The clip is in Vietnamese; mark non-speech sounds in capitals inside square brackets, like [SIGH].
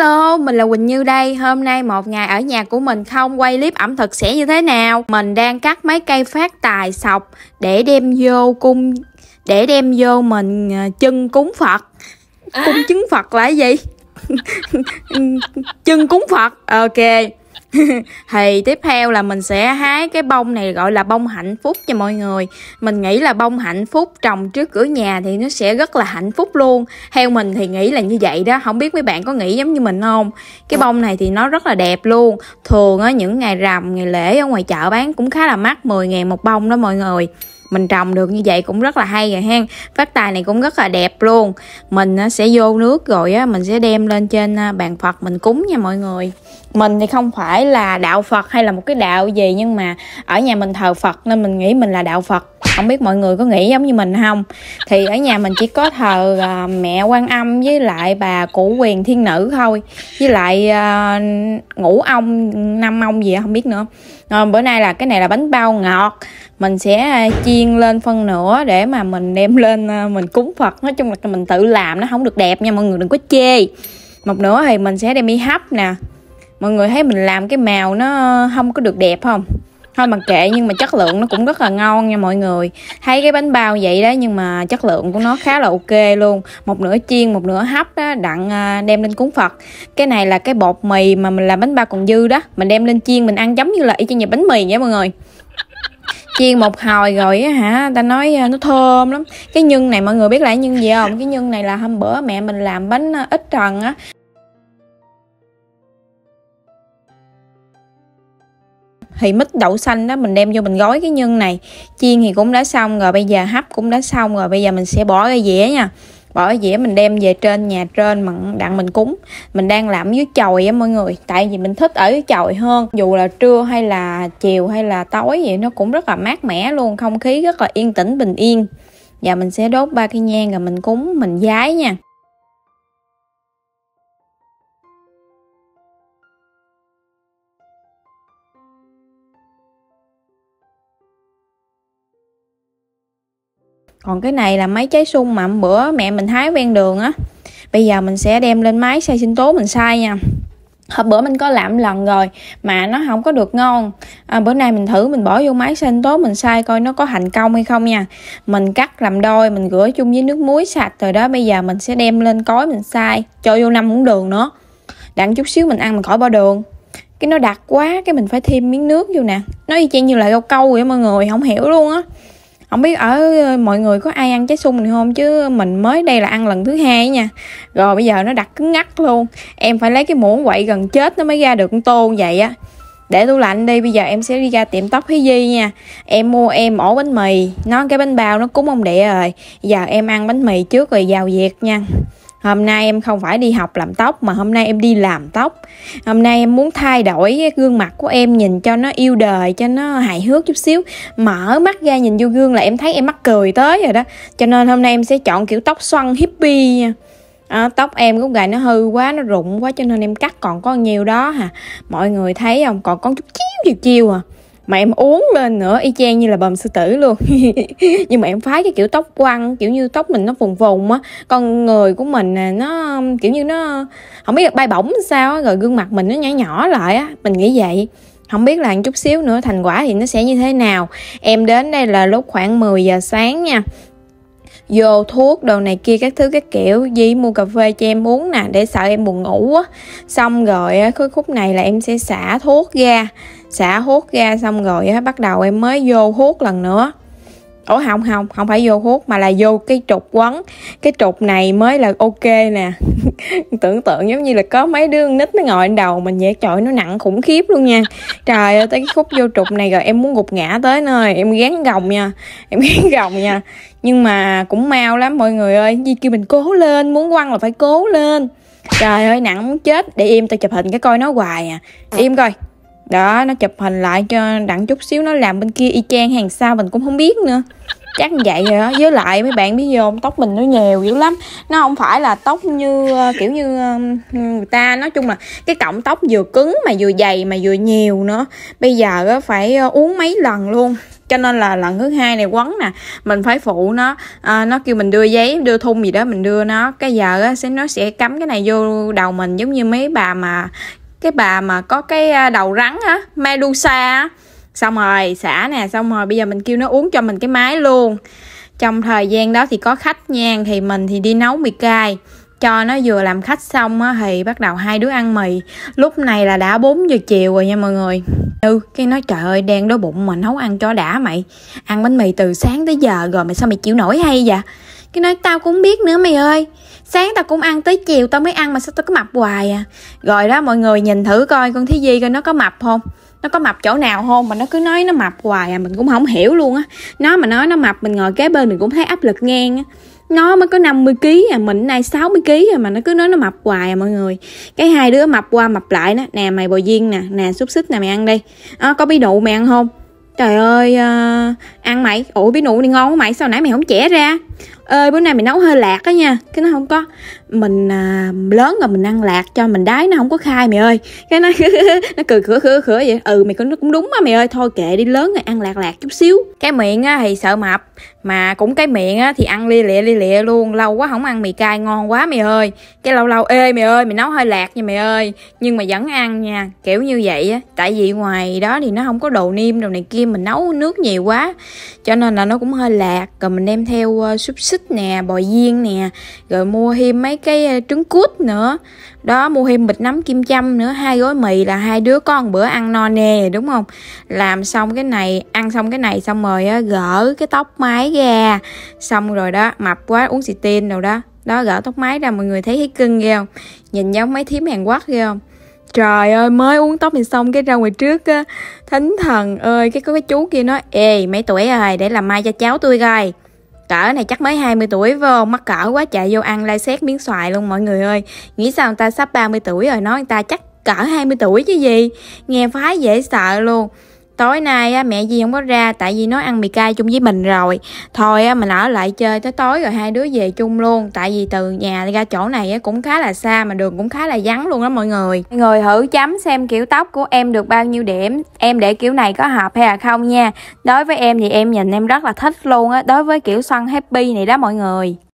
Hello, mình là Quỳnh Như đây. Hôm nay một ngày ở nhà của mình không quay clip ẩm thực sẽ như thế nào. Mình đang cắt mấy cây phát tài sọc để đem vô cung để đem vô mình ờ, chân cúng Phật. À. Cung chứng Phật là gì? [LAUGHS] chân cúng Phật. Ok. [LAUGHS] thì tiếp theo là mình sẽ hái cái bông này gọi là bông hạnh phúc cho mọi người mình nghĩ là bông hạnh phúc trồng trước cửa nhà thì nó sẽ rất là hạnh phúc luôn theo mình thì nghĩ là như vậy đó không biết mấy bạn có nghĩ giống như mình không cái dạ. bông này thì nó rất là đẹp luôn thường á những ngày rằm ngày lễ ở ngoài chợ bán cũng khá là mắc 10 ngàn một bông đó mọi người mình trồng được như vậy cũng rất là hay rồi ha phát tài này cũng rất là đẹp luôn mình sẽ vô nước rồi mình sẽ đem lên trên à, bàn phật mình cúng nha mọi người mình thì không phải là đạo phật hay là một cái đạo gì nhưng mà ở nhà mình thờ phật nên mình nghĩ mình là đạo phật không biết mọi người có nghĩ giống như mình không thì ở nhà mình chỉ có thờ uh, mẹ quan âm với lại bà cụ quyền thiên nữ thôi với lại uh, ngũ ông năm ông gì không biết nữa rồi ờ, bữa nay là cái này là bánh bao ngọt mình sẽ ờ, chiên lên phân nữa để mà mình đem lên ờ, mình cúng phật nói chung là mình tự làm nó không được đẹp nha mọi người đừng có chê một nửa thì mình sẽ đem đi hấp nè mọi người thấy mình làm cái màu nó không có được đẹp không thôi mà kệ nhưng mà chất lượng nó cũng rất là ngon nha mọi người thấy cái bánh bao vậy đó nhưng mà chất lượng của nó khá là ok luôn một nửa chiên một nửa hấp đó đặng à, đem lên cúng phật cái này là cái bột mì mà mình làm bánh bao còn dư đó mình đem lên chiên mình ăn giống như là y chang nhà bánh mì vậy mọi người chiên một hồi rồi á hả ta nói à, nó thơm lắm cái nhân này mọi người biết là nhân gì không cái nhân này là hôm bữa mẹ mình làm bánh à, ít trần á thì mít đậu xanh đó mình đem vô mình gói cái nhân này chiên thì cũng đã xong rồi bây giờ hấp cũng đã xong rồi bây giờ mình sẽ bỏ cái dĩa nha bỏ dĩa mình đem về trên nhà trên mặn đặng mình cúng mình đang làm dưới chòi á mọi người tại vì mình thích ở dưới chòi hơn dù là trưa hay là chiều hay là tối vậy nó cũng rất là mát mẻ luôn không khí rất là yên tĩnh bình yên và mình sẽ đốt ba cây nhang rồi mình cúng mình giái nha còn cái này là mấy trái sung mà bữa mẹ mình hái ven đường á bây giờ mình sẽ đem lên máy xay sinh tố mình xay nha hôm bữa mình có làm lần rồi mà nó không có được ngon à, bữa nay mình thử mình bỏ vô máy sinh tố mình xay coi nó có thành công hay không nha mình cắt làm đôi mình rửa chung với nước muối sạch rồi đó bây giờ mình sẽ đem lên cối mình xay cho vô năm muỗng đường nữa đặng chút xíu mình ăn mình khỏi bỏ đường cái nó đặc quá cái mình phải thêm miếng nước vô nè nó y chang như là rau câu vậy mọi người không hiểu luôn á không biết ở ờ, mọi người có ai ăn trái sung này không chứ mình mới đây là ăn lần thứ hai nha rồi bây giờ nó đặt cứng ngắt luôn em phải lấy cái muỗng quậy gần chết nó mới ra được con tô vậy á để tủ lạnh đi bây giờ em sẽ đi ra tiệm tóc Thúy Di nha em mua em ổ bánh mì nó cái bánh bao nó cúng ông địa rồi giờ em ăn bánh mì trước rồi vào việc nha hôm nay em không phải đi học làm tóc mà hôm nay em đi làm tóc hôm nay em muốn thay đổi cái gương mặt của em nhìn cho nó yêu đời cho nó hài hước chút xíu mở mắt ra nhìn vô gương là em thấy em mắc cười tới rồi đó cho nên hôm nay em sẽ chọn kiểu tóc xoăn hippie nha à, tóc em cũng gài nó hư quá nó rụng quá cho nên em cắt còn có nhiều đó hả mọi người thấy không còn có chút chiếu chiều chiều à mà em uống lên nữa y chang như là bầm sư tử luôn [LAUGHS] nhưng mà em phái cái kiểu tóc quăng kiểu như tóc mình nó vùng vùng á con người của mình nè nó kiểu như nó không biết bay bổng sao á rồi gương mặt mình nó nhỏ nhỏ lại á mình nghĩ vậy không biết là một chút xíu nữa thành quả thì nó sẽ như thế nào em đến đây là lúc khoảng 10 giờ sáng nha vô thuốc đồ này kia các thứ các kiểu di mua cà phê cho em uống nè để sợ em buồn ngủ á xong rồi khối khúc này là em sẽ xả thuốc ra xả hút ra xong rồi á bắt đầu em mới vô hút lần nữa ủa không không không phải vô hút mà là vô cái trục quấn cái trục này mới là ok nè [LAUGHS] tưởng tượng giống như là có mấy đứa nít nó ngồi lên đầu mình vậy trời nó nặng khủng khiếp luôn nha trời ơi tới cái khúc vô trục này rồi em muốn gục ngã tới nơi em gán gồng nha em [LAUGHS] gán gồng nha nhưng mà cũng mau lắm mọi người ơi gì kêu mình cố lên muốn quăng là phải cố lên trời ơi nặng muốn chết để em tao chụp hình cái coi nó hoài à im coi đó nó chụp hình lại cho đặng chút xíu nó làm bên kia y chang hàng sao mình cũng không biết nữa chắc vậy rồi đó với lại mấy bạn biết vô tóc mình nó nhiều dữ lắm nó không phải là tóc như ờ, kiểu như ờ, người ta nói chung là cái cọng tóc vừa cứng mà vừa dày mà vừa nhiều nữa bây giờ phải ờ, uống mấy lần luôn cho nên là lần thứ hai này quấn nè mình phải phụ nó à, nó kêu mình đưa giấy đưa thun gì đó mình đưa nó cái giờ á sẽ nó sẽ cắm cái này vô đầu mình giống như mấy bà mà cái bà mà có cái à, đầu rắn á medusa xong rồi xả nè xong rồi bây giờ mình kêu nó uống cho mình cái máy luôn trong thời gian đó thì có khách nha thì mình thì đi nấu mì cay cho nó vừa làm khách xong á, thì bắt đầu hai đứa ăn mì lúc này là đã 4 giờ chiều rồi nha mọi người ừ cái nói trời ơi đang đói bụng mà nấu ăn cho đã mày ăn bánh mì từ sáng tới giờ rồi mày sao mày chịu nổi hay vậy cái nói tao cũng biết nữa mày ơi sáng tao cũng ăn tới chiều tao mới ăn mà sao tao có mập hoài à rồi đó mọi người nhìn thử coi con thí di coi nó có mập không nó có mập chỗ nào không mà nó cứ nói nó mập hoài à mình cũng không hiểu luôn á nó mà nói nó mập mình ngồi kế bên mình cũng thấy áp lực ngang á nó mới có 50 kg à mình nay 60 kg à mà nó cứ nói nó mập hoài à mọi người cái hai đứa mập qua mập lại đó nè mày bồi viên nè nè xúc xích nè mày ăn đi à, có bí nụ mày ăn không trời ơi à, ăn mày ủa bí nụ đi ngon mày sao nãy mày không chẻ ra ơi bữa nay mày nấu hơi lạc á nha cái nó không có mình à, lớn rồi mình ăn lạc cho mình đái nó không có khai mày ơi cái nó [LAUGHS] nó cười khửa khửa khửa vậy ừ mày cũng cũng đúng á mày ơi thôi kệ đi lớn rồi ăn lạc lạc chút xíu cái miệng á thì sợ mập mà cũng cái miệng á thì ăn lia lịa lia lịa luôn lâu quá không ăn mì cay ngon quá mày ơi cái lâu lâu ê mày ơi mày nấu hơi lạc nha mày ơi nhưng mà vẫn ăn nha kiểu như vậy á tại vì ngoài đó thì nó không có đồ niêm đồ này kia mình nấu nước nhiều quá cho nên là nó cũng hơi lạc rồi mình đem theo uh, xúc xích xích nè bò viên nè rồi mua thêm mấy cái ờ, trứng cút nữa đó mua thêm bịch nấm kim châm nữa hai gói mì là hai đứa con bữa ăn no nê rồi đúng không làm xong cái này ăn xong cái này xong rồi ờ, gỡ cái tóc mái ra xong rồi đó mập quá uống xì tin rồi đó đó gỡ tóc mái ra mọi người thấy thấy cưng ghê không nhìn giống mấy thím hàn quốc ghê không trời ơi mới uống tóc mình xong cái ra ngoài trước á ờ, thánh thần ơi cái có cái chú kia nói ê mấy tuổi rồi để làm mai cho cháu tôi coi Cỡ này chắc mới 20 tuổi vô Mắc cỡ quá chạy vô ăn lai xét miếng xoài luôn mọi người ơi. Nghĩ sao người ta sắp 30 tuổi rồi nói người ta chắc cỡ 20 tuổi chứ gì. Nghe phái dễ sợ luôn tối nay mẹ Di không có ra tại vì nó ăn mì cay chung với mình rồi thôi mình ở lại chơi tới tối rồi hai đứa về chung luôn tại vì từ nhà ra chỗ này cũng khá là xa mà đường cũng khá là vắng luôn đó mọi người mọi người thử chấm xem kiểu tóc của em được bao nhiêu điểm em để kiểu này có hợp hay là không nha đối với em thì em nhìn em rất là thích luôn á đối với kiểu xoăn happy này đó mọi người